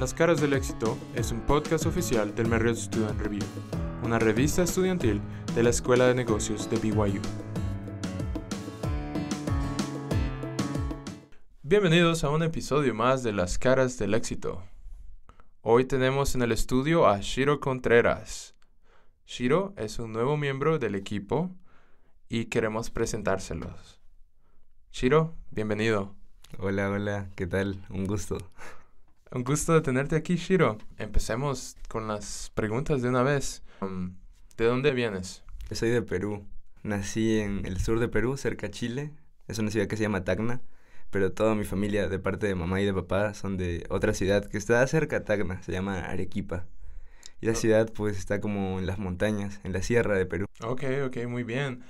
Las Caras del Éxito es un podcast oficial del Marriott Student Review, una revista estudiantil de la Escuela de Negocios de BYU. Bienvenidos a un episodio más de Las Caras del Éxito. Hoy tenemos en el estudio a Shiro Contreras. Shiro es un nuevo miembro del equipo y queremos presentárselos. Shiro, bienvenido. Hola, hola, ¿qué tal? Un gusto. Un gusto tenerte aquí, Shiro. Empecemos con las preguntas de una vez. Um, ¿De dónde vienes? soy de Perú. Nací en el sur de Perú, cerca de Chile. Es una ciudad que se llama Tacna, pero toda mi familia, de parte de mamá y de papá, son de otra ciudad que está cerca de Tacna, se llama Arequipa. Y la ciudad pues está como en las montañas, en la sierra de Perú. Ok, ok, muy bien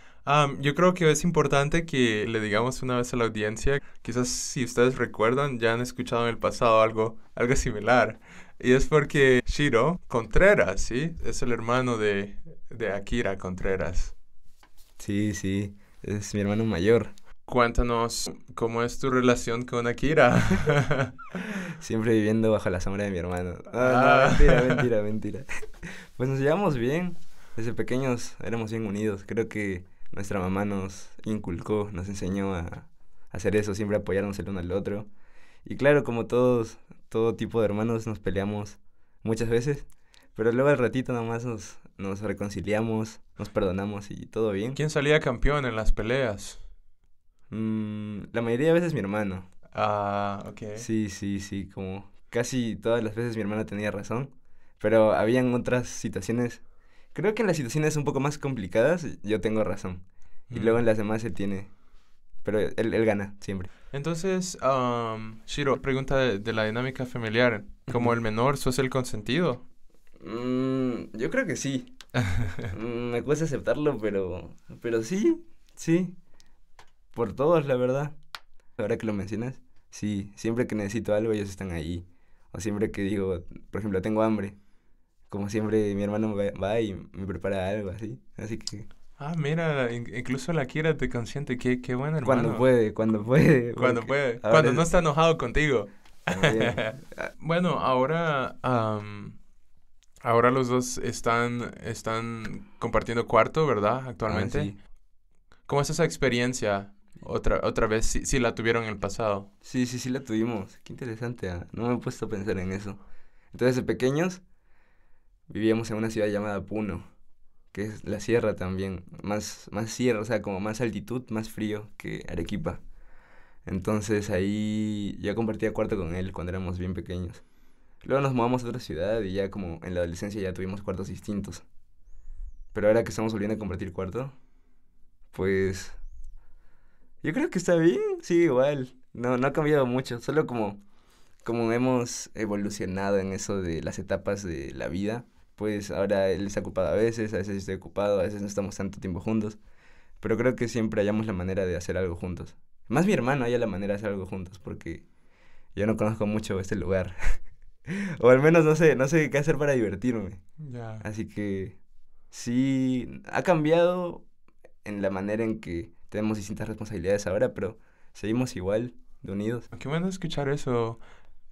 yo creo que es importante que le digamos una vez a la audiencia, quizás si ustedes recuerdan, ya han escuchado en el pasado algo, algo similar. Y es porque Shiro Contreras, ¿sí? Es el hermano de, Akira Contreras. Sí, sí, es mi hermano mayor. Cuéntanos cómo es tu relación con Akira. Siempre viviendo bajo la sombra de mi hermano. Ah, ah. mentira, mentira, mentira. Pues nos llevamos bien. Desde pequeños éramos bien unidos. Creo que nuestra mamá nos inculcó, nos enseñó a hacer eso, siempre apoyarnos el uno al otro. Y claro, como todos, todo tipo de hermanos, nos peleamos muchas veces, pero luego al ratito nada nos, nos reconciliamos, nos perdonamos y todo bien. ¿Quién salía campeón en las peleas? Mm, la mayoría de veces mi hermano. Ah, ok. Sí, sí, sí, como casi todas las veces mi hermano tenía razón, pero habían otras situaciones Creo que en las situaciones un poco más complicadas yo tengo razón. Y luego en las demás se tiene... Pero él, gana siempre. Entonces, Shiro, pregunta de, la dinámica familiar. Como el menor, ¿sos el consentido? Mm, yo creo que sí. Mm, me cuesta aceptarlo, pero, pero sí, sí. Por todos, la verdad. Ahora que lo mencionas, sí. Siempre que necesito algo, ellos están ahí. O siempre que digo, por ejemplo, tengo hambre, como siempre, mi hermano va y me prepara algo así. Así que. Ah, mira, incluso la Kira te consiente. Qué, qué bueno, hermano. Cuando puede, cuando puede. Cuando puede. Cuando no está enojado contigo. bueno, ahora. ahora los dos están, están compartiendo cuarto, ¿verdad? Actualmente. Ah, sí. ¿Cómo es esa experiencia? Otra, otra vez, si, la tuvieron en el pasado. Sí, sí, sí la tuvimos. Qué interesante. Ah. No me he puesto a pensar en eso. Entonces, de pequeños, vivíamos en una ciudad llamada Puno, que es la sierra también, más, más sierra, o sea, como más altitud, más frío que Arequipa. Entonces ahí yo compartía cuarto con él cuando éramos bien pequeños. Luego nos mudamos a otra ciudad y ya como en la adolescencia ya tuvimos cuartos distintos. Pero ahora que estamos volviendo a compartir cuarto, pues yo creo que está bien, sí, igual. No, no ha cambiado mucho, solo como, como hemos evolucionado en eso de las etapas de la vida pues ahora él está ocupado a veces, a veces estoy ocupado, a veces no estamos tanto tiempo juntos, pero creo que siempre hallamos la manera de hacer algo juntos. Más mi hermano halla la manera de hacer algo juntos, porque yo no conozco mucho este lugar. o al menos no sé, no sé qué hacer para divertirme. Así que sí, ha cambiado en la manera en que tenemos distintas responsabilidades ahora, pero seguimos igual de unidos. Qué bueno escuchar eso.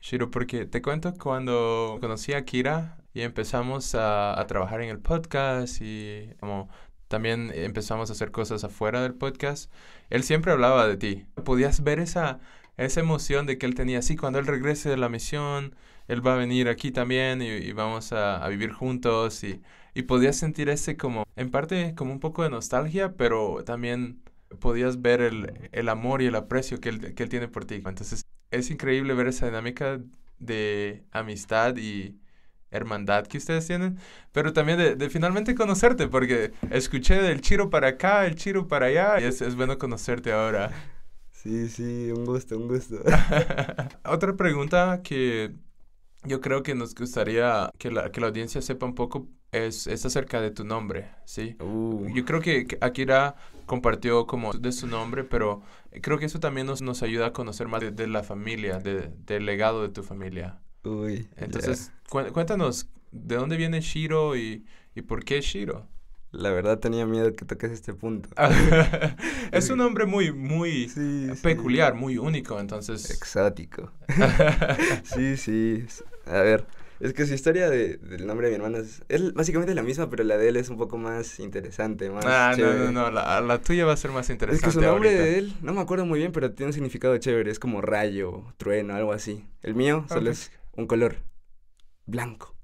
Shiro, porque te cuento cuando conocí a Kira y empezamos a, trabajar en el podcast y como también empezamos a hacer cosas afuera del podcast, él siempre hablaba de ti. Podías ver esa, esa emoción de que él tenía, sí, cuando él regrese de la misión, él va a venir aquí también y, vamos a, vivir juntos y, podías sentir ese como, en parte como un poco de nostalgia, pero también podías ver el, amor y el aprecio que él, que él tiene por ti. Entonces, es increíble ver esa dinámica de amistad y hermandad que ustedes tienen, pero también de, finalmente conocerte, porque escuché del Chiro para acá, el Chiro para allá, y es, bueno conocerte ahora. Sí, sí, un gusto, un gusto. Otra pregunta que yo creo que nos gustaría que la, que la audiencia sepa un poco es, acerca de tu nombre, ¿sí? Uh. Yo creo que, aquí era compartió como de su nombre, pero creo que eso también nos, nos ayuda a conocer más de, la familia, del legado de tu familia. Uy. Entonces, cuéntanos, ¿de dónde viene Shiro y, por qué Shiro? La verdad tenía miedo que toques este punto. es un nombre muy, muy peculiar, muy único, entonces. Exótico. sí, sí. A ver, es que su historia de, del nombre de mi hermana es, básicamente la misma, pero la de él es un poco más interesante, más Ah, no, no, no, la, la, tuya va a ser más interesante Es que su nombre de él, no me acuerdo muy bien, pero tiene un significado chévere, es como rayo, trueno, algo así. El mío solo es un color, blanco.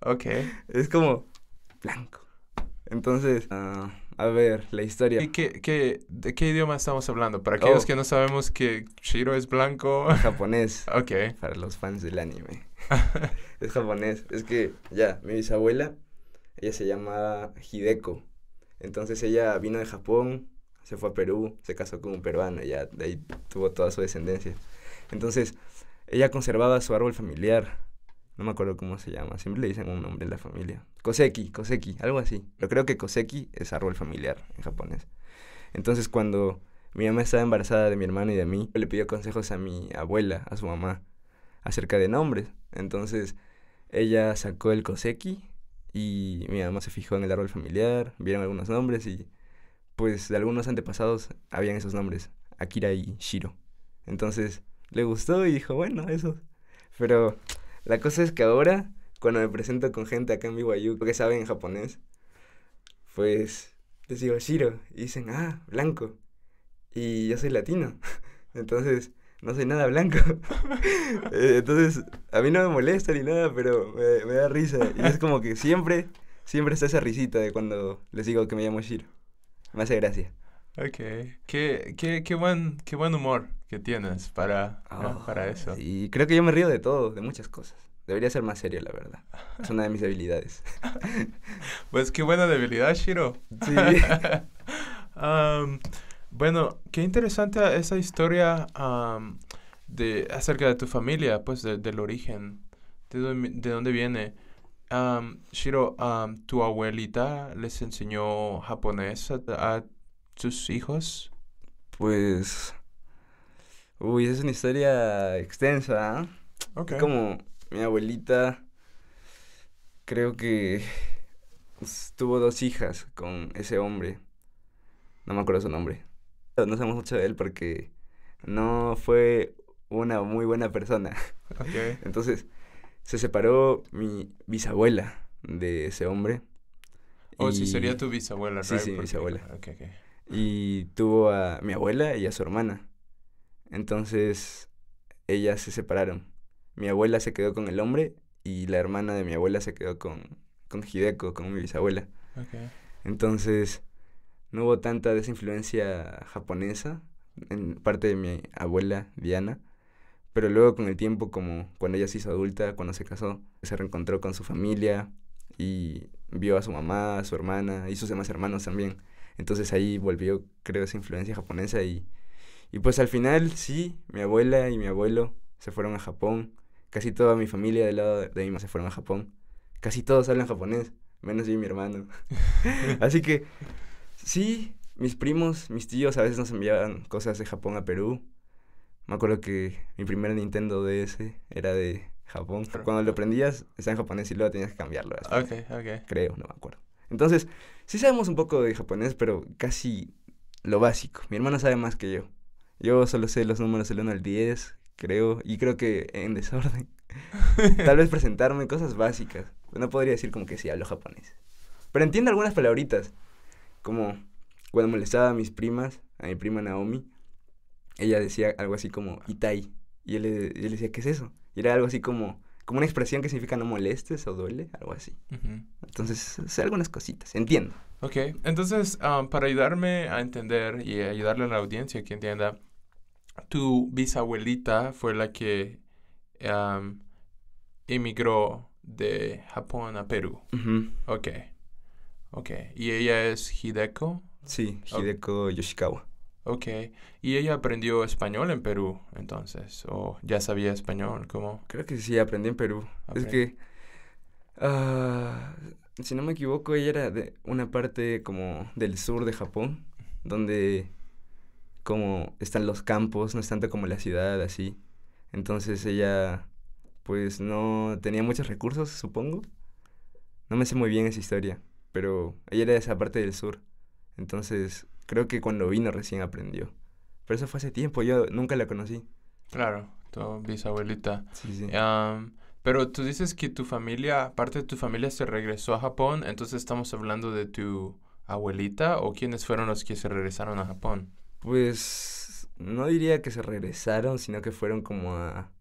Ok. es como blanco. Entonces, ah, a ver, la historia. ¿Y qué, ¿De qué idioma estamos hablando? Para aquellos oh. que no sabemos que Shiro es blanco. Japonés. ok. Para los fans del anime. es japonés. Es que ya, mi bisabuela, ella se llamaba Hideko. Entonces ella vino de Japón, se fue a Perú, se casó con un peruano, ya de ahí tuvo toda su descendencia. Entonces ella conservaba su árbol familiar. No me acuerdo cómo se llama, siempre le dicen un nombre en la familia. Koseki, Koseki, algo así. Pero creo que Koseki es árbol familiar en japonés. Entonces cuando mi mamá estaba embarazada de mi hermano y de mí, le pidió consejos a mi abuela, a su mamá acerca de nombres. Entonces ella sacó el Koseki y mi mamá se fijó en el árbol familiar, vieron algunos nombres y pues de algunos antepasados habían esos nombres, Akira y Shiro. Entonces le gustó y dijo, bueno, eso. Pero la cosa es que ahora, cuando me presento con gente acá en BYU que saben japonés, pues les digo Shiro y dicen, ah, blanco. Y yo soy latino. Entonces no soy nada blanco. Eh, entonces, a mí no me molesta ni nada, pero me, da risa. Y es como que siempre, siempre está esa risita de cuando les digo que me llamo Shiro. Me hace gracia. Ok. Qué, qué, qué buen, qué buen humor que tienes para, para ah, eso. Y creo que yo me río de todo, de muchas cosas. Debería ser más serio, la verdad. Es una de mis debilidades. pues qué buena debilidad, Shiro. Sí. Um, bueno, qué interesante esa historia de, acerca de tu familia, pues del origen, de, dónde viene. Shiro, ¿tu abuelita les enseñó japonés a, tus hijos? Pues... Uy, es una historia extensa. ¿eh? Como mi abuelita creo que tuvo dos hijas con ese hombre. No me acuerdo su nombre no sabemos mucho de él porque no fue una muy buena persona. Entonces, se separó mi bisabuela de ese hombre. Oh, sí, sería tu bisabuela, Sí, sí, bisabuela. Y tuvo a mi abuela y a su hermana. Entonces, ellas se separaron. Mi abuela se quedó con el hombre y la hermana de mi abuela se quedó con, con Hideko, con mi bisabuela. Entonces, no hubo tanta de esa influencia japonesa en parte de mi abuela Diana, pero luego con el tiempo, como cuando ella se hizo adulta, cuando se casó, se reencontró con su familia y vio a su mamá, a su hermana y sus demás hermanos también. Entonces ahí volvió, creo, esa influencia japonesa y, y pues al final sí, mi abuela y mi abuelo se fueron a Japón, casi toda mi familia del lado de mí se fueron a Japón, casi todos hablan japonés, menos yo y mi hermano. Así que Sí, mis primos, mis tíos a veces nos enviaban cosas de Japón a Perú. Me acuerdo que mi primer Nintendo DS era de Japón. Cuando lo aprendías, estaba en japonés y luego tenías que cambiarlo. Ok, ok. Creo, no me acuerdo. Entonces, sí sabemos un poco de japonés, pero casi lo básico. Mi hermano sabe más que yo. Yo solo sé los números del 1 al 10, creo, y creo que en desorden. Tal vez presentarme cosas básicas. No podría decir como que sí hablo japonés. Pero entiendo algunas palabritas como cuando molestaba a mis primas, a mi prima Naomi, ella decía algo así como Itai. Y él, le decía, ¿qué es eso? Y era algo así como, como una expresión que significa no molestes o duele, algo así. Entonces, sé algunas cositas, entiendo. Ok, entonces, ah, para ayudarme a entender y ayudarle a la audiencia que entienda, tu bisabuelita fue la que emigró de Japón a Perú. Ok. Ok. ¿Y ella es Hideko? Sí, Hideko Yoshikawa. Ok. ¿Y ella aprendió español en Perú entonces? ¿O ya sabía español? ¿Cómo? Creo que sí, aprendí en Perú. Es que, ah, si no me equivoco, ella era de una parte como del sur de Japón, donde como están los campos, no es tanto como la ciudad, así. Entonces ella, pues no tenía muchos recursos, supongo. No me sé muy bien esa historia pero ella era de esa parte del sur. Entonces, creo que cuando vino recién aprendió. Pero eso fue hace tiempo, yo nunca la conocí. Claro, tu bisabuelita. Sí, sí. pero tú dices que tu familia, parte de tu familia se regresó a Japón, entonces estamos hablando de tu abuelita o quiénes fueron los que se regresaron a Japón? Pues no diría que se regresaron, sino que fueron como a,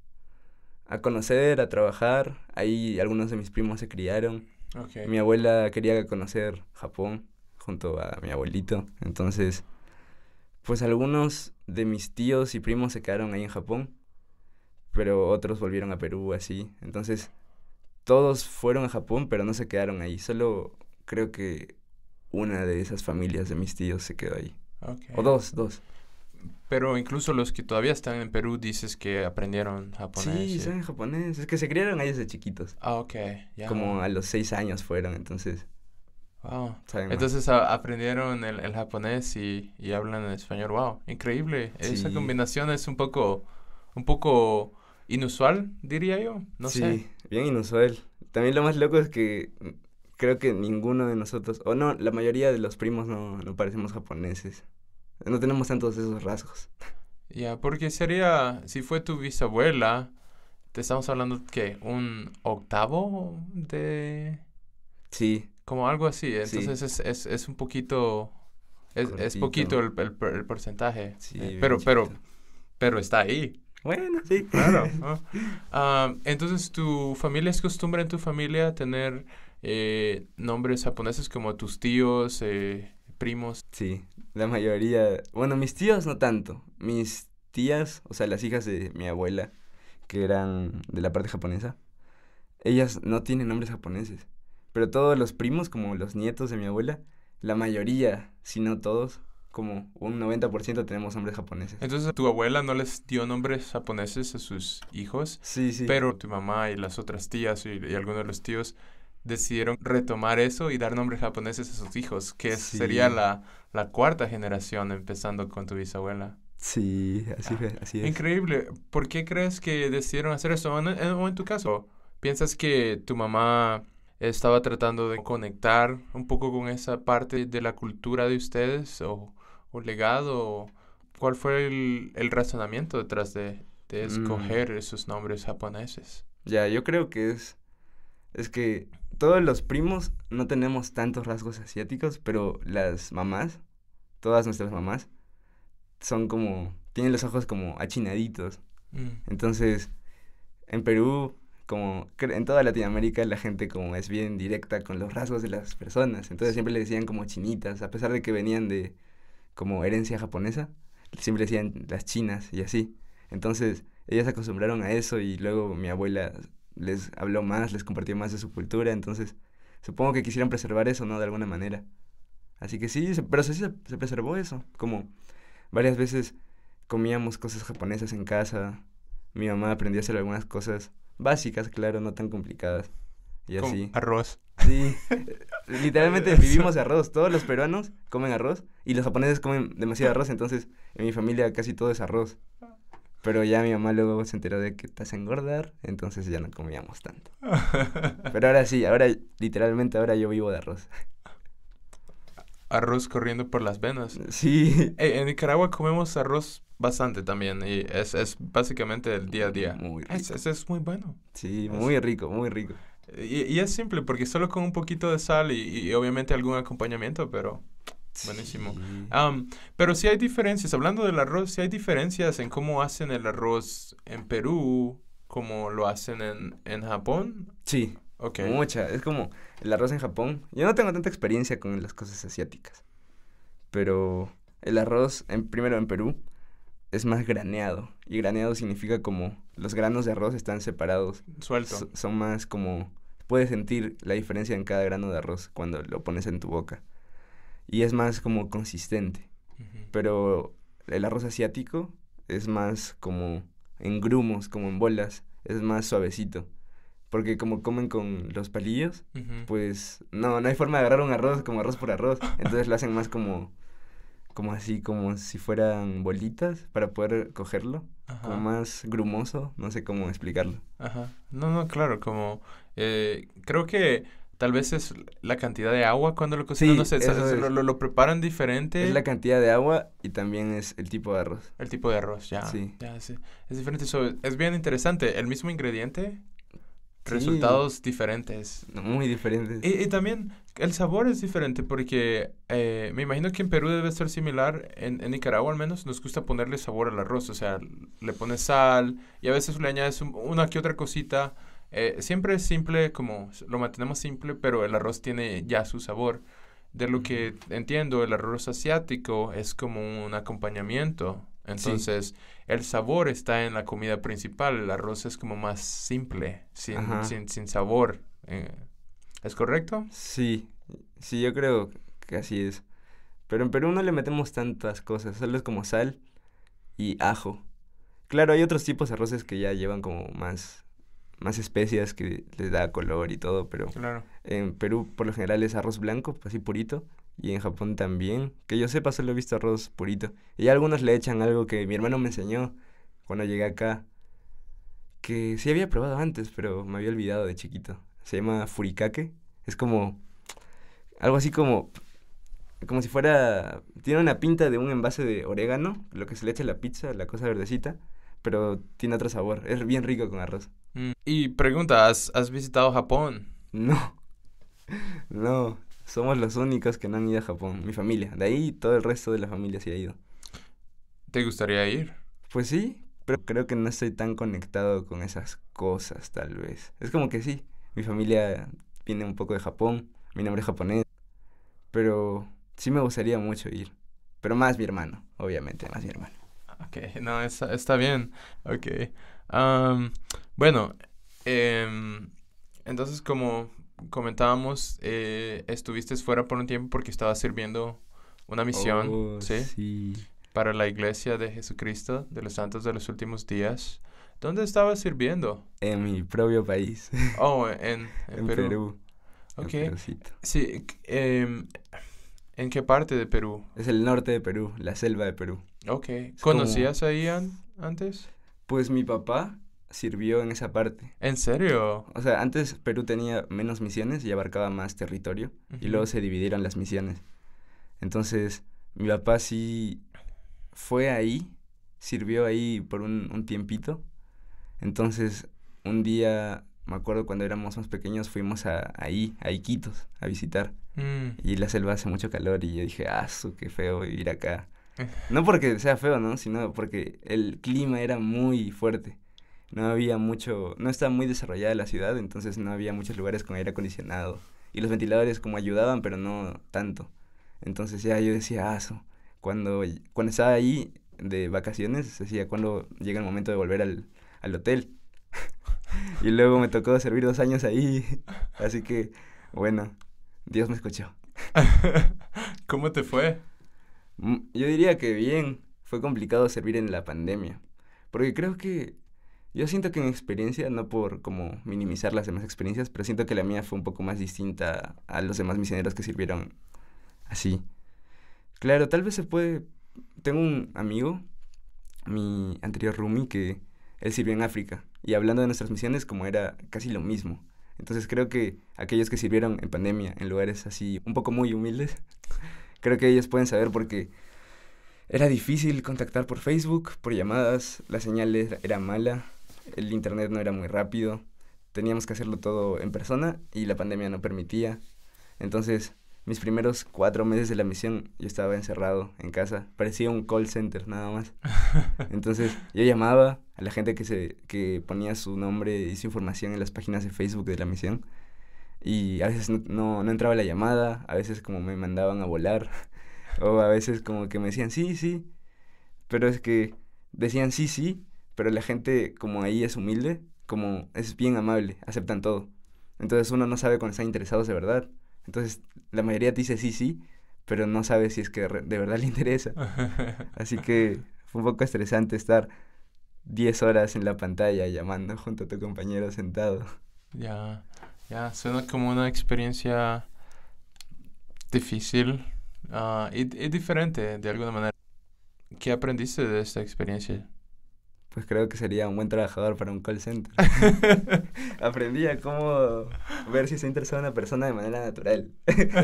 a conocer, a trabajar. Ahí algunos de mis primos se criaron. Mi abuela quería conocer Japón junto a mi abuelito. Entonces, pues algunos de mis tíos y primos se quedaron ahí en Japón, pero otros volvieron a Perú así. Entonces, todos fueron a Japón, pero no se quedaron ahí. Solo creo que una de esas familias de mis tíos se quedó ahí. O dos, dos. Pero incluso los que todavía están en Perú dices que aprendieron japonés. Sí, saben japonés. Es que se criaron ahí desde chiquitos. Ah, ok. Como a los seis años fueron, entonces. Wow. Entonces aprendieron el, japonés y, hablan español. Wow, increíble. Esa combinación es un poco, un poco inusual, diría yo. No sí, bien inusual. También lo más loco es que creo que ninguno de nosotros, o no, la mayoría de los primos no, no parecemos japoneses. No tenemos tantos esos rasgos. Ya, porque sería, si fue tu bisabuela, te estamos hablando que un octavo de... Sí. Como algo así, entonces es, es, un poquito... Es, poquito el, porcentaje. Sí, eh, pero, pero, pero está ahí. Bueno, sí. Claro. Ah, entonces, ¿tu familia es costumbre en tu familia tener eh, nombres japoneses como tus tíos, eh, primos? Sí, la mayoría, bueno, mis tíos no tanto. Mis tías, o sea, las hijas de mi abuela, que eran de la parte japonesa, ellas no tienen nombres japoneses. Pero todos los primos, como los nietos de mi abuela, la mayoría, si no todos, como un 90% tenemos nombres japoneses. Entonces, ¿tu abuela no les dio nombres japoneses a sus hijos? Sí, sí. Pero tu mamá y las otras tías y, y algunos de los tíos decidieron retomar eso y dar nombres japoneses a sus hijos, que sería la, la, cuarta generación, empezando con tu bisabuela. Sí, así, es, así es. Increíble. ¿Por qué crees que decidieron hacer eso? En, en, tu caso, ¿piensas que tu mamá estaba tratando de conectar un poco con esa parte de la cultura de ustedes o, o legado? ¿Cuál fue el, el razonamiento detrás de, de mm. escoger esos nombres japoneses? Ya, yo creo que es es que todos los primos no tenemos tantos rasgos asiáticos, pero las mamás, todas nuestras mamás, son como, tienen los ojos como achinaditos. Mm. Entonces, en Perú, como en toda Latinoamérica, la gente como es bien directa con los rasgos de las personas. Entonces siempre le decían como chinitas, a pesar de que venían de como herencia japonesa, siempre decían las chinas y así. Entonces, ellas se acostumbraron a eso y luego mi abuela les habló más, les compartió más de su cultura, entonces supongo que quisieran preservar eso, ¿no? De alguna manera. Así que sí, pero sí se, preservó eso, como varias veces comíamos cosas japonesas en casa, mi mamá aprendió a hacer algunas cosas básicas, claro, no tan complicadas. Y así. Arroz. Sí, eh, literalmente vivimos de arroz, todos los peruanos comen arroz y los japoneses comen demasiado arroz, entonces en mi familia casi todo es arroz. Pero ya mi mamá luego se enteró de que estás a engordar, entonces ya no comíamos tanto. Pero ahora sí, ahora literalmente ahora yo vivo de arroz. Arroz corriendo por las venas. Sí. E, en Nicaragua comemos arroz bastante también y es, básicamente el día a día. Muy rico. Es, muy bueno. Sí, muy rico, muy rico. Y, es simple porque solo con un poquito de sal y obviamente algún acompañamiento, pero Buenísimo. pero si hay diferencias, hablando del arroz, si hay diferencias en cómo hacen el arroz en Perú, como lo hacen en, Japón. Sí. Okay. Mucha. Es como el arroz en Japón. Yo no tengo tanta experiencia con las cosas asiáticas. Pero el arroz, en, primero en Perú, es más graneado. Y graneado significa como los granos de arroz están separados. Suelto. son más como... Puedes sentir la diferencia en cada grano de arroz cuando lo pones en tu boca y es más como consistente. Pero el arroz asiático es más como en grumos, como en bolas, es más suavecito. Porque como comen con los palillos, pues no, no hay forma de agarrar un arroz como arroz por arroz. Entonces lo hacen más como, como así, como si fueran bolitas para poder cogerlo. Como más grumoso, no sé cómo explicarlo. Ajá. No, no, claro, como eh, creo que Tal vez es la cantidad de agua cuando lo cocinan, no sé, lo, preparan diferente. Es la cantidad de agua y también es el tipo de arroz. El tipo de arroz, ya. Sí. Ya, sí. Es diferente, eso es bien interesante. El mismo ingrediente, resultados diferentes. Muy diferentes. Y, y, también el sabor es diferente porque eh, me imagino que en Perú debe ser similar, en, Nicaragua al menos nos gusta ponerle sabor al arroz, o sea, le pones sal y a veces le añades una que otra cosita eh, siempre es simple, como lo mantenemos simple, pero el arroz tiene ya su sabor. De lo que entiendo, el arroz asiático es como un acompañamiento. Entonces, el sabor está en la comida principal. El arroz es como más simple, sin, sabor. Eh. ¿Es correcto? Sí, sí, yo creo que así es. Pero en Perú no le metemos tantas cosas, solo es como sal y ajo. Claro, hay otros tipos de arroces que ya llevan como más más especias que le da color y todo, pero en Perú por lo general es arroz blanco, pues, así purito, y en Japón también. Que yo sepa, solo he visto arroz purito. Y algunos le echan algo que mi hermano me enseñó cuando llegué acá, que sí había probado antes, pero me había olvidado de chiquito. Se llama furikake. Es como algo así como como si fuera tiene una pinta de un envase de orégano, lo que se le echa a la pizza, la cosa verdecita, pero tiene otro sabor. Es bien rico con arroz. Mm. Y pregunta, ¿has, visitado Japón? No. No. Somos los únicos que no han ido a Japón. Mi familia. De ahí todo el resto de la familia sí ha ido. ¿Te gustaría ir? Pues sí, pero creo que no estoy tan conectado con esas cosas, tal vez. Es como que sí. Mi familia viene un poco de Japón. Mi nombre es japonés. Pero sí me gustaría mucho ir. Pero más mi hermano, obviamente, más mi hermano. Ok, no, está bien. Ok bueno, em, entonces como comentábamos, eh, estuviste fuera por un tiempo porque estabas sirviendo una misión, oh, ¿sí? Para la iglesia de Jesucristo de los Santos de los Últimos Días. ¿Dónde estabas sirviendo? En mi propio país. Oh, en, en, en Perú. sí, em, ¿en qué parte de Perú? Es el norte de Perú, la selva de Perú. Ok. ¿Conocías ahí antes? Pues mi papá sirvió en esa parte. ¿En serio? O sea, antes Perú tenía menos misiones y abarcaba más territorio. Y luego se dividieron las misiones. Entonces, mi papá sí fue ahí, sirvió ahí por un, tiempito. Entonces, un día, me acuerdo cuando éramos más pequeños, fuimos ahí, a Iquitos, a visitar. Mm. Y la selva hace mucho calor y yo dije, ah, qué feo vivir acá. No porque sea feo, ¿no? Sino porque el clima era muy fuerte. No había mucho, no estaba muy desarrollada la ciudad, entonces no había muchos lugares con aire acondicionado. Y los ventiladores como ayudaban, pero no tanto. Entonces ya yo decía, aso. Ah, cuando, cuando estaba ahí de vacaciones, decía, cuando llega el momento de volver al, al hotel? y luego me tocó servir dos años ahí. Así que, bueno, Dios me escuchó. ¿Cómo te fue? Mm, yo diría que bien, fue complicado servir en la pandemia, porque creo que yo siento que mi experiencia, no por como minimizar las demás experiencias, pero siento que la mía fue un poco más distinta a los demás misioneros que sirvieron así. Claro, tal vez se puede... Tengo un amigo, mi anterior Rumi, que él sirvió en África. Y hablando de nuestras misiones, como era casi lo mismo. Entonces creo que aquellos que sirvieron en pandemia en lugares así un poco muy humildes creo que ellos pueden saber porque era difícil contactar por Facebook, por llamadas, la señal era mala, el internet no era muy rápido, teníamos que hacerlo todo en persona y la pandemia no permitía. Entonces, mis primeros cuatro meses de la misión yo estaba encerrado en casa, parecía un call center nada más. Entonces, yo llamaba a la gente que, se, que ponía su nombre y su información en las páginas de Facebook de la misión y a veces no, no, entraba la llamada, a veces como me mandaban a volar, o a veces como que me decían sí, sí, pero es que decían sí, sí, pero la gente como ahí es humilde, como es bien amable, aceptan todo. Entonces uno no sabe cuando están interesados de verdad. Entonces la mayoría te dice sí, sí, pero no sabe si es que de verdad le interesa. Así que fue un poco estresante estar 10 horas en la pantalla llamando junto a tu compañero sentado. Ya. Ya, suena como una experiencia difícil ah, y, diferente de alguna manera. ¿Qué aprendiste de esta experiencia? Pues creo que sería un buen trabajador para un call center. Aprendí a cómo ver si se interesa una persona de manera natural.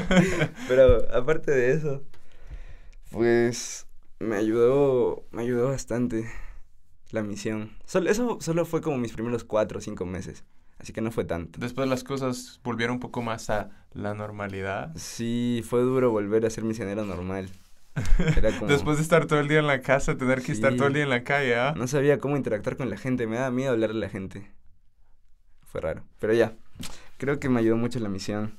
Pero aparte de eso, pues me ayudó, me ayudó bastante la misión. eso solo fue como mis primeros cuatro o cinco meses. Así que no fue tanto. Después las cosas volvieron un poco más a la normalidad. Sí, fue duro volver a ser misionero normal. Después de estar todo el día en la casa, tener que estar todo el día en la calle. ¿ah? No sabía cómo interactuar con la gente, me daba miedo hablarle a la gente. Fue raro. Pero ya, creo que me ayudó mucho la misión.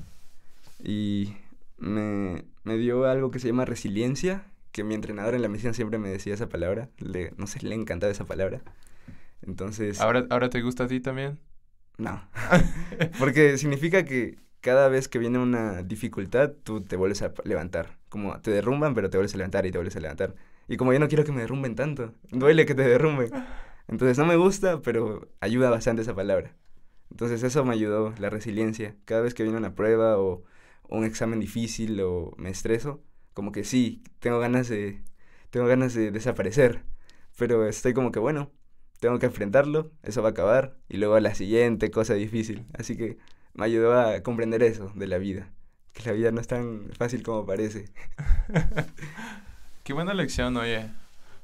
Y me, dio algo que se llama resiliencia, que mi entrenador en la misión siempre me decía esa palabra. Le, no sé, le encantaba esa palabra. Entonces... ¿Ahora, ¿Ahora te gusta a ti también? No. Porque significa que cada vez que viene una dificultad, tú te vuelves a levantar. Como te derrumban, pero te vuelves a levantar y te vuelves a levantar. Y como yo no quiero que me derrumben tanto, duele que te derrumbe. Entonces no me gusta, pero ayuda bastante esa palabra. Entonces eso me ayudó, la resiliencia. Cada vez que viene una prueba o un examen difícil o me estreso, como que sí, tengo ganas de, tengo ganas de desaparecer. Pero estoy como que, bueno, tengo que enfrentarlo, eso va a acabar, y luego la siguiente cosa difícil. Así que me ayudó a comprender eso de la vida, que la vida no es tan fácil como parece. Qué buena lección, oye.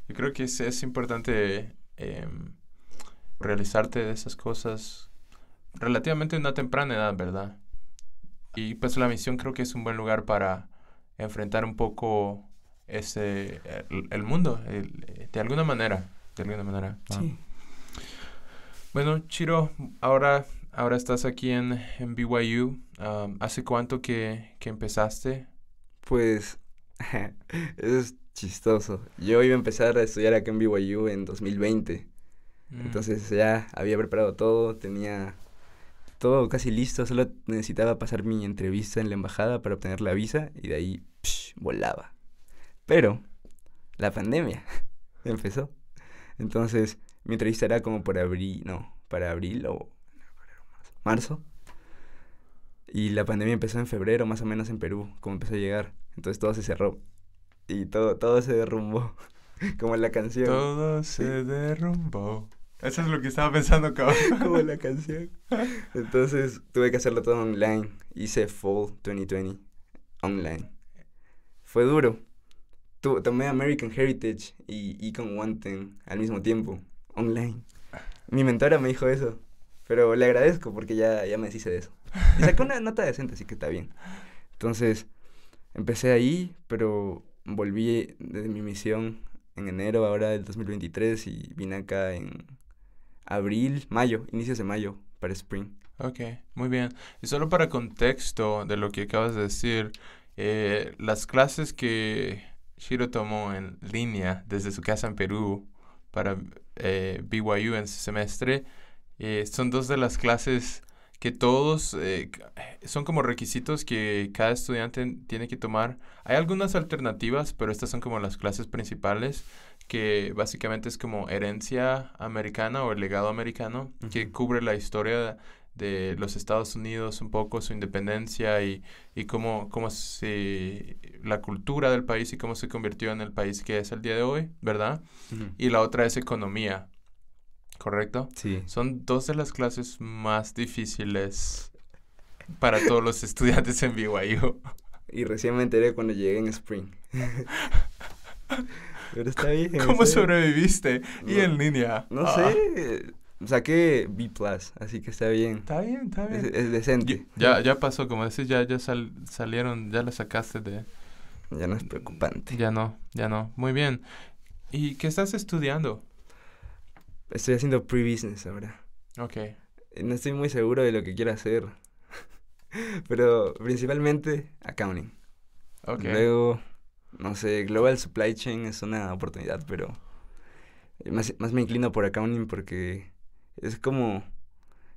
Yo creo que es, importante em, realizarte de esas cosas relativamente una temprana edad, ¿verdad? Y pues la misión creo que es un buen lugar para enfrentar un poco el, mundo, de alguna manera de alguna manera. Sí. Bueno, Chiro, ahora, ahora estás aquí en, en BYU. ¿Hace cuánto que, empezaste? Pues, es chistoso. Yo iba a empezar a estudiar acá en BYU en 2020. Mm. Entonces ya había preparado todo, tenía todo casi listo, solo necesitaba pasar mi entrevista en la embajada para obtener la visa y de ahí volaba. Pero la pandemia empezó. Entonces, mi entrevista era como por abril, no, para abril o marzo. Y la pandemia empezó en febrero, más o menos en Perú, como empezó a llegar. Entonces todo se cerró. Y todo, todo se derrumbó. como la canción. Todo se derrumbó. Eso es lo que estaba pensando, cabrón. como la canción. Entonces tuve que hacerlo todo online. Hice Fall 2020 online. Fue duro, tomé American Heritage y Econ One al mismo tiempo, online. Mi mentora me dijo eso, pero le agradezco porque ya, ya me deshice de eso. Y sacó una nota decente, así que está bien. Entonces, empecé ahí, pero volví eh, de mi misión en enero ahora del 2023 y vine acá en abril, mayo, inicios de mayo para Spring. Ok, muy bien. Y solo para contexto de lo que acabas de decir, eh, las clases que Shiro tomó en línea desde su casa en Perú para eh, BYU en su semestre. Eh, son dos de las clases que todos eh, son como requisitos que cada estudiante tiene que tomar. Hay algunas alternativas, pero estas son como las clases principales, que básicamente es como herencia americana o el legado americano, que cubre la historia de los Estados Unidos, un poco su independencia y, y cómo, se, la cultura del país y cómo se convirtió en el país que es el día de hoy, ¿verdad? Y la otra es economía, ¿correcto? Sí. Son dos de las clases más difíciles para todos los estudiantes en BYU. Y recién me enteré cuando llegué en Spring. Pero está bien. ¿Cómo sobreviviste? y en línea. No ah. sé Saqué B, así que está bien. Está bien, está bien. Es, decente. Ya, ya pasó, como decís, ya, ya salieron, ya lo sacaste de. Ya no es preocupante. Ya no, ya no. Muy bien. ¿Y qué estás estudiando? Estoy haciendo pre-business ahora. Ok. No estoy muy seguro de lo que quiero hacer. Pero principalmente accounting. Ok. Luego, no sé, Global Supply Chain es una oportunidad, pero eh, más me inclino por accounting porque es como,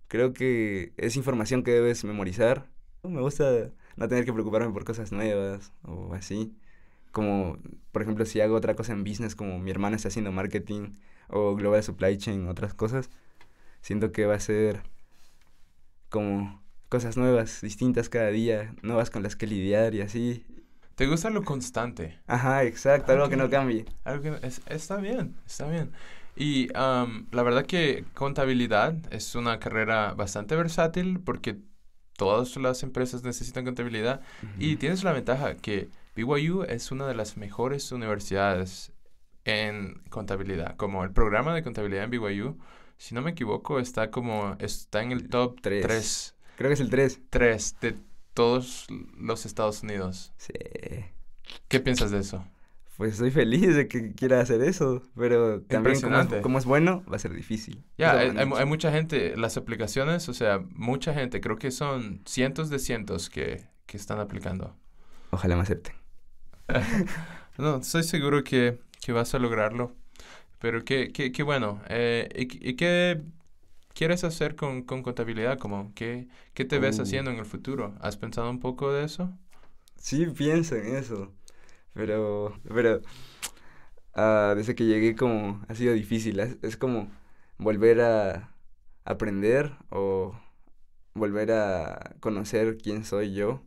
creo que es información que debes memorizar. Me gusta no tener que preocuparme por cosas nuevas o así. Como, por ejemplo, si hago otra cosa en business, como mi hermana está haciendo marketing o global supply chain, otras cosas, siento que va a ser como cosas nuevas, distintas cada día, nuevas con las que lidiar y así. ¿Te gusta lo constante? Ajá, exacto, algo, que, no cambie. Algo que, está bien, está bien. Y la verdad que contabilidad es una carrera bastante versátil porque todas las empresas necesitan contabilidad y tienes la ventaja que BYU es una de las mejores universidades en contabilidad, como el programa de contabilidad en BYU, si no me equivoco, está como está en el top 3. 3 Creo que es el 3. 3 de todos los Estados Unidos. Sí. ¿Qué piensas de eso? pues estoy feliz de que quiera hacer eso, pero también como es, como es, bueno, va a ser difícil. Ya, hay, mucha gente, las aplicaciones, o sea, mucha gente, creo que son cientos de cientos que, que están aplicando. Ojalá me acepten. no, estoy seguro que, que, vas a lograrlo, pero qué qué bueno. Eh, y, qué quieres hacer con, con contabilidad? Como, ¿qué, ¿Qué te ves uh. haciendo en el futuro? ¿Has pensado un poco de eso? Sí, pienso en eso. Pero, pero ah, desde que llegué como ha sido difícil. Es, como volver a aprender o volver a conocer quién soy yo.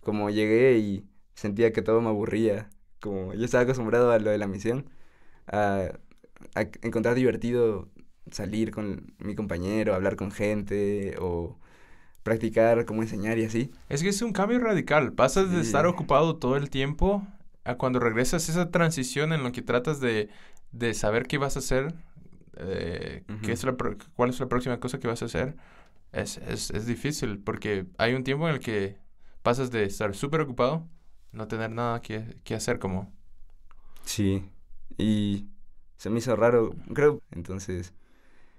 Como llegué y sentía que todo me aburría. Como yo estaba acostumbrado a lo de la misión, a, encontrar divertido salir con mi compañero, hablar con gente o practicar cómo enseñar y así. Es que es un cambio radical. Pasas de estar ocupado todo el tiempo a cuando regresas, esa transición en lo que tratas de, de saber qué vas a hacer, eh, qué es la, cuál es la próxima cosa que vas a hacer, es, es, es difícil porque hay un tiempo en el que pasas de estar súper ocupado, no tener nada que, que hacer como... Sí, y se me hizo raro, creo. Entonces,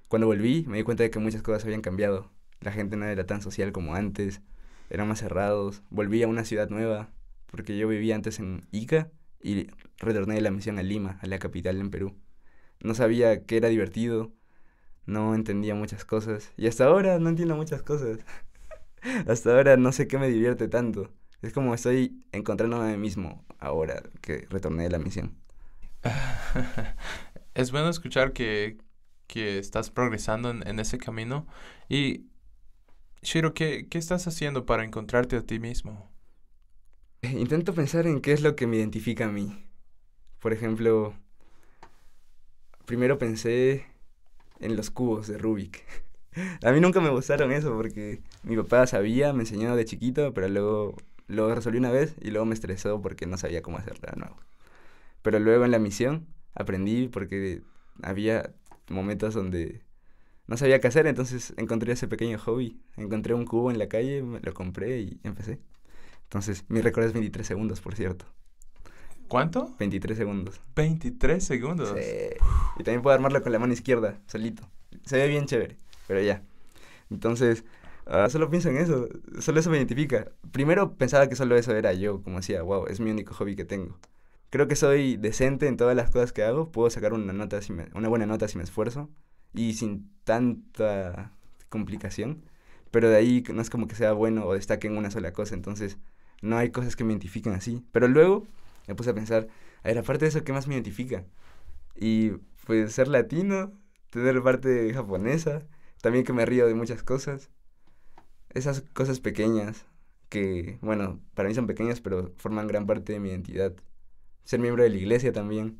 cuando volví, me di cuenta de que muchas cosas habían cambiado. La gente no era tan social como antes, eran más cerrados, volví a una ciudad nueva, porque yo vivía antes en Ica y retorné de la misión a Lima, a la capital en Perú. No sabía que era divertido, no entendía muchas cosas y hasta ahora no entiendo muchas cosas. hasta ahora no sé qué me divierte tanto. Es como estoy encontrándome a mí mismo ahora que retorné de la misión. es bueno escuchar que, que estás progresando en, ese camino. Y, Shiro, ¿qué, ¿qué estás haciendo para encontrarte a ti mismo? Eh, intento pensar en qué es lo que me identifica a mí. Por ejemplo, primero pensé en los cubos de Rubik. A mí nunca me gustaron eso porque mi papá sabía, me enseñó de chiquito, pero luego lo resolví una vez y luego me estresó porque no sabía cómo hacerlo de nuevo. Pero luego en la misión aprendí porque había momentos donde no sabía qué hacer, entonces encontré ese pequeño hobby. Encontré un cubo en la calle, lo compré y empecé. Entonces, mi récord es 23 segundos, por cierto. ¿Cuánto? 23 segundos. 23 segundos. Y también puedo armarlo con la mano izquierda, solito. Se ve bien chévere, pero ya. Entonces, ah, solo pienso en eso, solo eso me identifica. Primero pensaba que solo eso era yo, como decía, wow, es mi único hobby que tengo. Creo que soy decente en todas las cosas que hago, puedo sacar una, nota una buena nota si me esfuerzo y sin tanta complicación, pero de ahí no es como que sea bueno o destaque en una sola cosa, entonces no hay cosas que me identifican así. Pero luego me puse a pensar, a ver, aparte de eso, ¿qué más me identifica? Y pues ser latino, tener parte japonesa, también que me río de muchas cosas. Esas cosas pequeñas que, bueno, para mí son pequeñas, pero forman gran parte de mi identidad. Ser miembro de la iglesia también.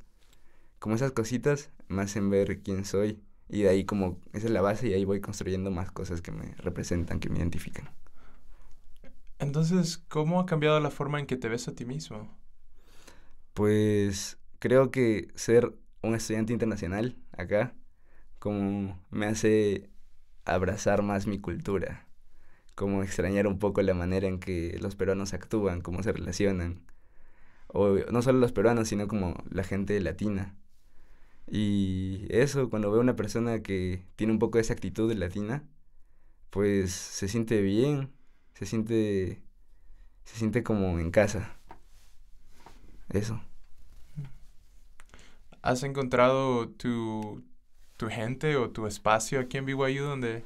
Como esas cositas más en ver quién soy. Y de ahí como, esa es la base y ahí voy construyendo más cosas que me representan, que me identifican. Entonces, ¿cómo ha cambiado la forma en que te ves a ti mismo? Pues creo que ser un estudiante internacional acá, como me hace abrazar más mi cultura, como extrañar un poco la manera en que los peruanos actúan, cómo se relacionan, o no solo los peruanos, sino como la gente latina. Y eso, cuando veo una persona que tiene un poco de esa actitud latina, pues se siente bien, se siente, se siente como en casa. Eso. ¿Has encontrado tu, tu gente o tu espacio aquí en BYU donde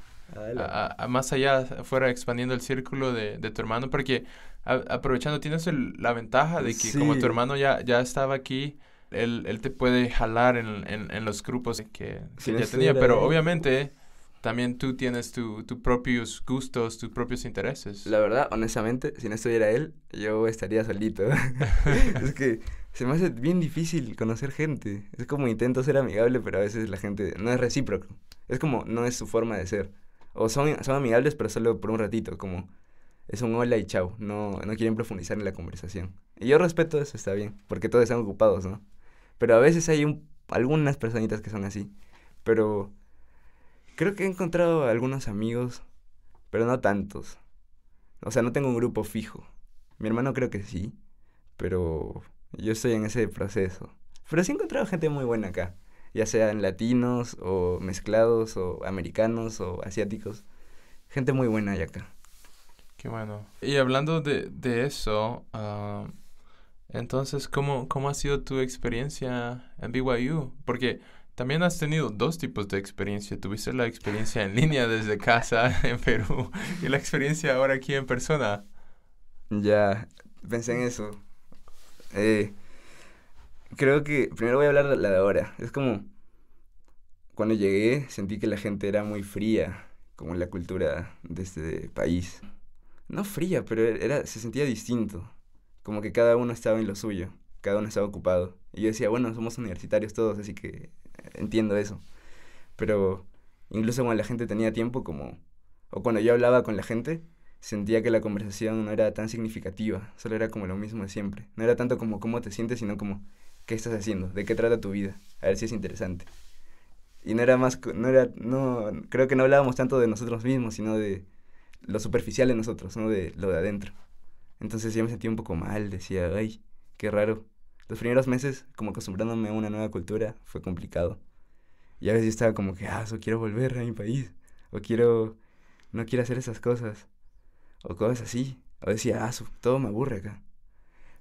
más allá fuera expandiendo el círculo de, de tu hermano? Porque aprovechando, tienes la ventaja de que como tu hermano ya, ya estaba aquí, él, él te puede jalar en, en, los grupos que, que ya tenía, pero obviamente también tú tienes tus propios gustos, tus propios intereses. La verdad, honestamente, si no estuviera él, yo estaría solito. es que se me hace bien difícil conocer gente. Es como intento ser amigable, pero a veces la gente no es recíproco. Es como no es su forma de ser. O son, son amigables, pero solo por un ratito, como es un hola y chao. No, no quieren profundizar en la conversación. Y yo respeto eso, está bien, porque todos están ocupados, ¿no? Pero a veces hay un, algunas personitas que son así. Pero Creo que he encontrado algunos amigos, pero no tantos. O sea, no tengo un grupo fijo. Mi hermano creo que sí, pero yo estoy en ese proceso. Pero sí he encontrado gente muy buena acá, ya sean latinos o mezclados o americanos o asiáticos. Gente muy buena allá acá. Qué bueno. Y hablando de, eso, ah, entonces, ¿cómo, ¿cómo ha sido tu experiencia en BYU? Porque también has tenido dos tipos de experiencia. Tuviste la experiencia en línea desde casa en Perú y la experiencia ahora aquí en persona. Ya, pensé en eso. Eh, creo que primero voy a hablar de la de ahora. Es como, cuando llegué sentí que la gente era muy fría, como la cultura de este país. No fría, pero e-, era, se sentía distinto. Como que cada uno estaba en lo suyo, cada uno estaba ocupado. Y yo decía, bueno, somos universitarios todos, así que entiendo eso. Pero incluso cuando la gente tenía tiempo, como, o cuando yo hablaba con la gente, sentía que la conversación no era tan significativa, solo era como lo mismo de siempre. No era tanto como cómo te sientes, sino como qué estás haciendo, de qué trata tu vida, a ver si es interesante. Y no era más, no era, no, creo que no hablábamos tanto de nosotros mismos, sino de lo superficial de nosotros, no de lo de adentro. Entonces yo me sentía un poco mal, decía, ay, qué raro. Los primeros meses, como acostumbrándome a una nueva cultura, fue complicado. Y a veces estaba como que, ah, so quiero volver a mi país. O quiero, no quiero hacer esas cosas. O cosas así. O decía, ah, todo me aburre acá.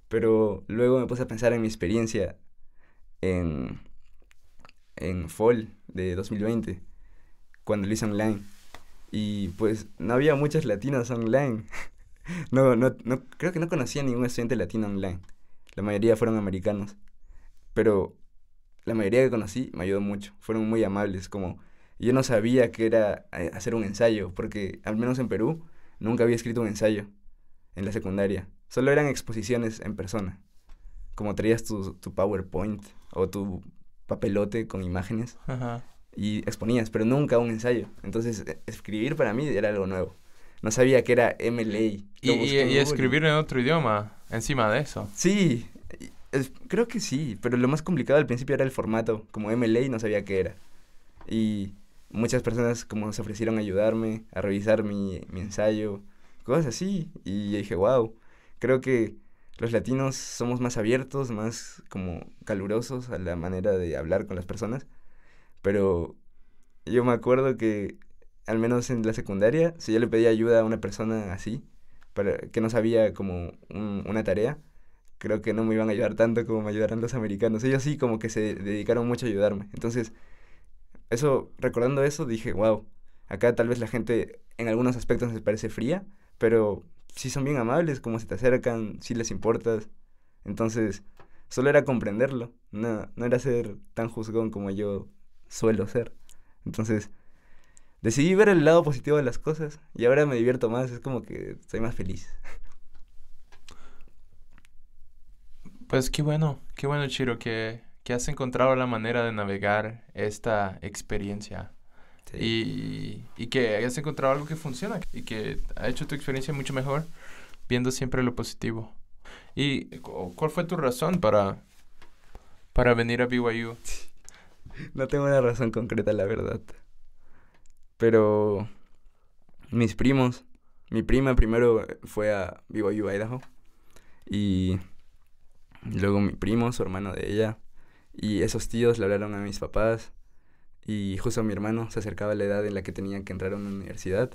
Pero luego me puse a pensar en mi experiencia en, en Fall de 2020, cuando lo hice online. Y pues no había muchas latinas online. no, no, no, creo que no conocía ningún estudiante latino online. La mayoría fueron americanos. Pero la mayoría que conocí me ayudó mucho, fueron muy amables, como yo no sabía que era eh, hacer un ensayo, porque al menos en Perú nunca había escrito un ensayo en la secundaria, solo eran exposiciones en persona, como traías tu, tu PowerPoint o tu papelote con imágenes y exponías, pero nunca un ensayo, entonces e, escribir para mí era algo nuevo. No sabía que era MLA. Y, escribir en otro idioma encima de eso. Sí, creo que sí, pero lo más complicado al principio era el formato, como MLA no sabía qué era. Y muchas personas como se ofrecieron a ayudarme, a revisar mi, ensayo, cosas así. Y dije, wow, creo que los latinos somos más abiertos, más como calurosos a la manera de hablar con las personas. Pero yo me acuerdo que, al menos en la secundaria, si yo le pedía ayuda a una persona así, para, que no sabía como una tarea, creo que no me iban a ayudar tanto como me ayudarán los americanos. Ellos sí como que se dedicaron mucho a ayudarme. Entonces, eso, recordando eso, dije, wow, acá tal vez la gente en algunos aspectos les parece fría, pero sí son bien amables, como se te acercan, sí les importas. Entonces, solo era comprenderlo, no, no era ser tan juzgón como yo suelo ser. Entonces, decidí ver el lado positivo de las cosas y ahora me divierto más, es como que soy más feliz. Pues qué bueno, qué bueno, Chiro, que, has encontrado la manera de navegar esta experiencia. Y, que hayas encontrado algo que funciona y que ha hecho tu experiencia mucho mejor viendo siempre lo positivo. ¿Y cuál fue tu razón para, para venir a BYU? No tengo una razón concreta, la verdad. Pero mis primos, mi prima primero fue a BYU Idaho y Luego mi primo, su hermano de ella. Y esos tíos le hablaron a mis papás. Y justo mi hermano se acercaba a la edad en la que tenía que entrar a una universidad.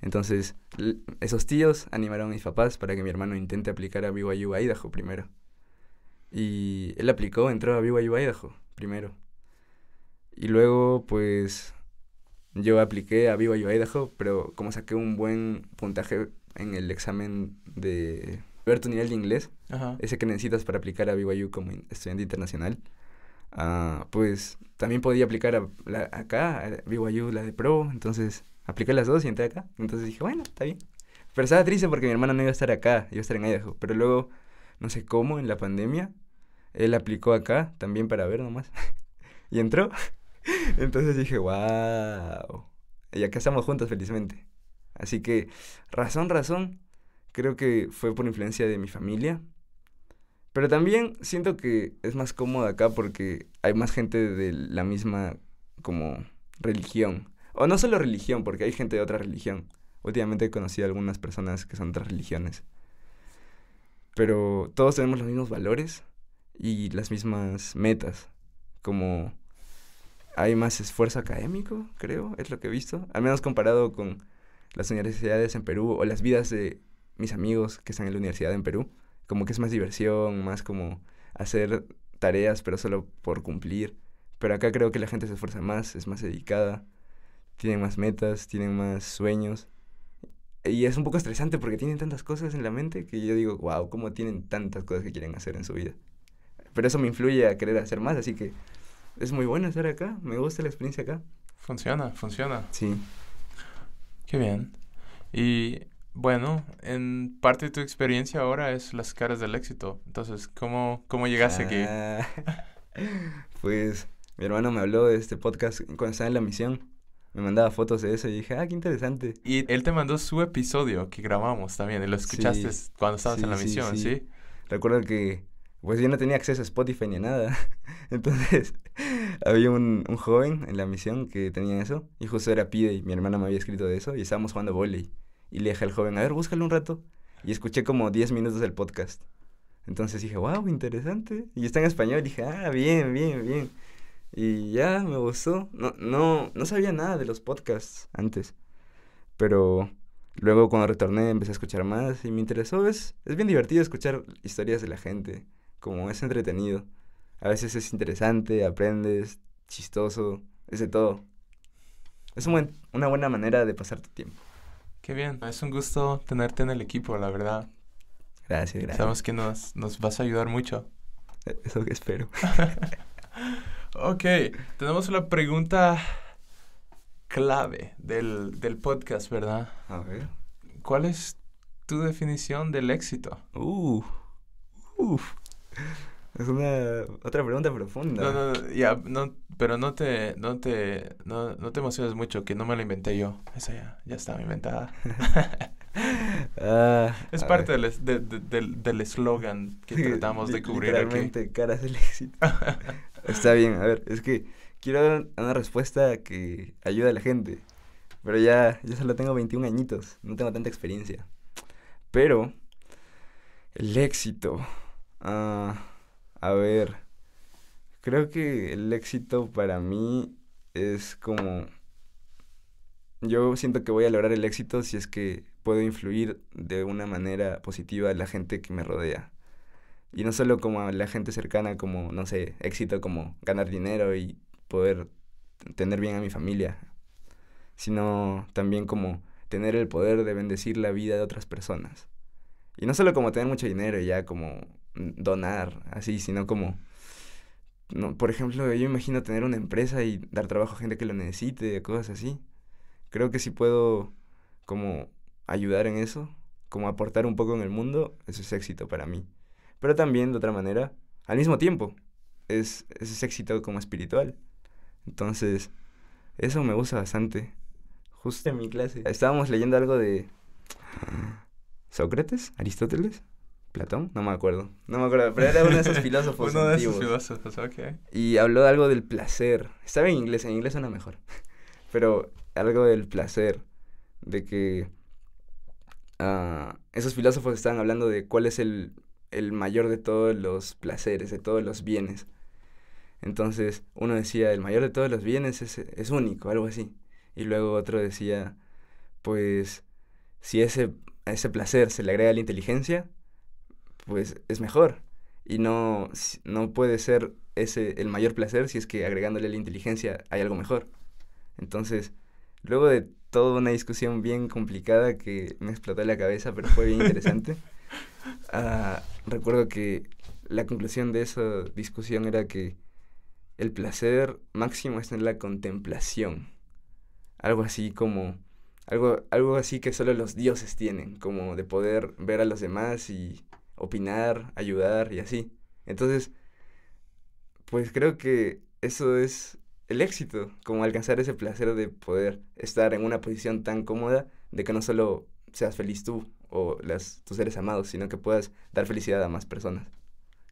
Entonces, esos tíos animaron a mis papás para que mi hermano intente aplicar a BYU Idaho primero. Y él aplicó, entró a BYU Idaho primero. Y luego, pues, yo apliqué a BYU Idaho, pero como saqué un buen puntaje en el examen de ver tu nivel de inglés, ese que necesitas para aplicar a BYU como estudiante internacional, Ah, pues también podía aplicar a acá, a BYU, la de Pro, entonces apliqué las dos y entré acá. Entonces dije, bueno, está bien. Pero estaba triste porque mi hermano no iba a estar acá, iba a estar en Idaho. Pero luego, no sé cómo, en la pandemia, él aplicó acá también para ver nomás. y entró. Entonces dije, wow. Y acá estamos juntos, felizmente. Así que, razón, razón, Creo que fue por influencia de mi familia. Pero también siento que es más cómodo acá porque hay más gente de la misma como religión. O no solo religión, porque hay gente de otra religión. Últimamente he conocido a algunas personas que son de otras religiones. Pero todos tenemos los mismos valores y las mismas metas. Como hay más esfuerzo académico, creo, es lo que he visto. Al menos comparado con las universidades en Perú o las vidas de mis amigos que están en la universidad en Perú. Como que es más diversión, más como hacer tareas, pero solo por cumplir. Pero acá creo que la gente se esfuerza más, es más dedicada, tiene más metas, tiene más sueños. Y es un poco estresante porque tienen tantas cosas en la mente que yo digo, wow, cómo tienen tantas cosas que quieren hacer en su vida. Pero eso me influye a querer hacer más, así que es muy bueno estar acá, me gusta la experiencia acá. Funciona, funciona. Sí. Qué bien. Y bueno, en parte de tu experiencia ahora es las caras del éxito. Entonces, ¿cómo, cómo llegaste aquí? Ah, pues mi hermano me habló de este podcast cuando estaba en la misión. Me mandaba fotos de eso y dije, ah, qué interesante. Y él te mandó su episodio que grabamos también. Y lo escuchaste cuando estabas en la misión, sí, sí, Recuerdo que pues yo no tenía acceso a Spotify ni a nada. Entonces había un, joven en la misión que tenía eso y justo era Pide y mi hermana me había escrito de eso y estábamos jugando volei. Y le dije al joven, a ver, búscalo un rato. Y escuché como 10 minutos del podcast. Entonces dije, wow, interesante. Y está en español. Y dije, ah, bien, bien, bien. Y ya me gustó. No, no, no sabía nada de los podcasts antes. Pero luego cuando retorné empecé a escuchar más y me interesó. Es, es bien divertido escuchar historias de la gente. Como es entretenido. A veces es interesante, aprendes, chistoso, es de todo. Es una buena manera de pasar tu tiempo. Qué bien. Es un gusto tenerte en el equipo, la verdad. Gracias, gracias. Sabemos que nos, vas a ayudar mucho. E, eso que espero. ok, tenemos la pregunta clave del, podcast, ¿verdad? A ver. ¿Cuál es tu definición del éxito? Uh, uf. Es una otra pregunta profunda. No, no, no, ya, no, pero no te, no te, no, no te emociones mucho, que no me la inventé yo. Esa ya, ya estaba inventada. Ah, es parte del, del eslogan que tratamos de cubrir Literalmente, caras del éxito. Está bien, a ver, es que quiero dar una respuesta que ayude a la gente. Pero ya, yo solo tengo 21 añitos, no tengo tanta experiencia. Pero, el éxito. Ah... A ver, creo que el éxito para mí es como... Yo siento que voy a lograr el éxito si es que puedo influir de una manera positiva a la gente que me rodea. Y no solo como a la gente cercana, como, no sé, éxito como ganar dinero y poder tener bien a mi familia, sino también como tener el poder de bendecir la vida de otras personas. Y no solo como tener mucho dinero, ya como donar, así, sino como... No, por ejemplo, yo imagino tener una empresa y dar trabajo a gente que lo necesite, cosas así. Creo que si puedo como ayudar en eso, como aportar un poco en el mundo, eso es éxito para mí. Pero también, de otra manera, al mismo tiempo, es, ese es éxito como espiritual. Entonces, eso me gusta bastante. Justo en mi clase. Estábamos leyendo algo de... ¿Sócrates? ¿Aristóteles? Platón, no me acuerdo, no me acuerdo, pero era uno de esos filósofos. uno de esos filósofos, ok. Y habló de algo del placer. Estaba en inglés, en inglés suena mejor. pero algo del placer, de que ah, esos filósofos estaban hablando de cuál es el, mayor de todos los placeres, de todos los bienes. Entonces uno decía, el mayor de todos los bienes es, único, algo así. Y luego otro decía, pues si ese, a ese placer se le agrega la inteligencia, pues es mejor. Y no, no puede ser ese el mayor placer si es que agregándole la inteligencia hay algo mejor. Entonces, luego de toda una discusión bien complicada que me explotó la cabeza, pero fue bien interesante, ah, recuerdo que la conclusión de esa discusión era que el placer máximo es en la contemplación. Algo así como... Algo, algo así que solo los dioses tienen, como de poder ver a los demás y opinar, ayudar y así. Entonces, pues creo que eso es el éxito, como alcanzar ese placer de poder estar en una posición tan cómoda de que no solo seas feliz tú o las, tus seres amados, sino que puedas dar felicidad a más personas.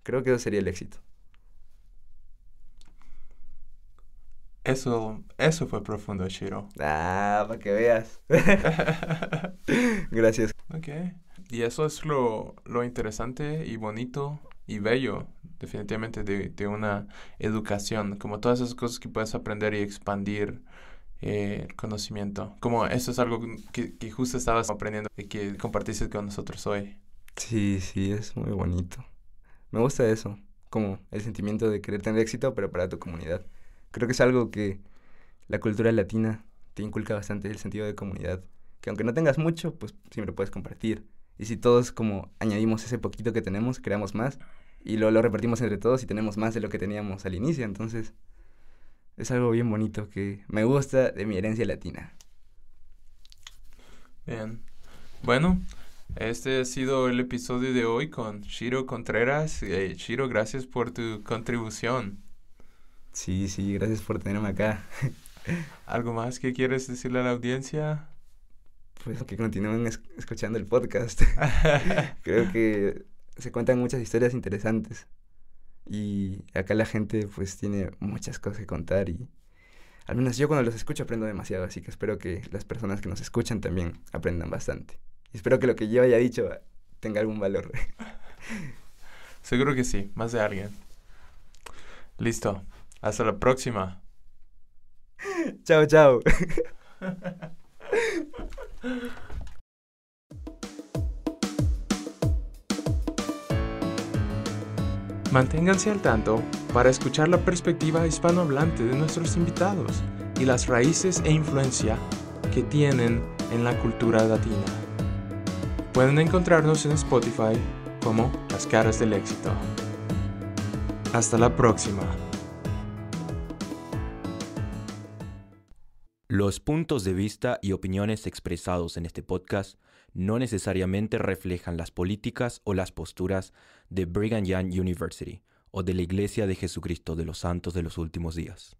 Creo que eso sería el éxito. Eso, eso fue profundo, Shiro. Ah, para que veas. Gracias. Ok. Y eso es lo, interesante y bonito y bello, definitivamente, de, una educación, como todas esas cosas que puedes aprender y expandir eh, conocimiento. Como eso es algo que, que justo estabas aprendiendo y que compartiste con nosotros hoy. Sí, sí, es muy bonito. Me gusta eso, como el sentimiento de querer tener éxito, pero para tu comunidad. Creo que es algo que la cultura latina te inculca bastante el sentido de comunidad, que aunque no tengas mucho, pues siempre puedes compartir y si todos como añadimos ese poquito que tenemos, creamos más y lo repartimos entre todos y tenemos más de lo que teníamos al inicio. Entonces, es algo bien bonito que me gusta de mi herencia latina. Bien. Bueno, este ha sido el episodio de hoy con Shiro Contreras. Chiro eh, Shiro, gracias por tu contribución. Sí, sí, gracias por tenerme acá. ¿Algo más que quieres decirle a la audiencia? pues, que continúen escuchando el podcast. Creo que se cuentan muchas historias interesantes y acá la gente pues tiene muchas cosas que contar y al menos yo cuando los escucho aprendo demasiado, así que espero que las personas que nos escuchan también aprendan bastante. Y espero que lo que yo haya dicho tenga algún valor. Seguro que sí, más de alguien. Listo, hasta la próxima. chao, chao. Manténganse al tanto para escuchar la perspectiva hispanohablante de nuestros invitados y las raíces e influencia que tienen en la cultura latina. Pueden encontrarnos en Spotify como Las Caras del Éxito. Hasta la próxima. Los puntos de vista y opiniones expresados en este podcast no necesariamente reflejan las políticas o las posturas de Brigham Young University o de la Iglesia de Jesucristo de los Santos de los Últimos Días.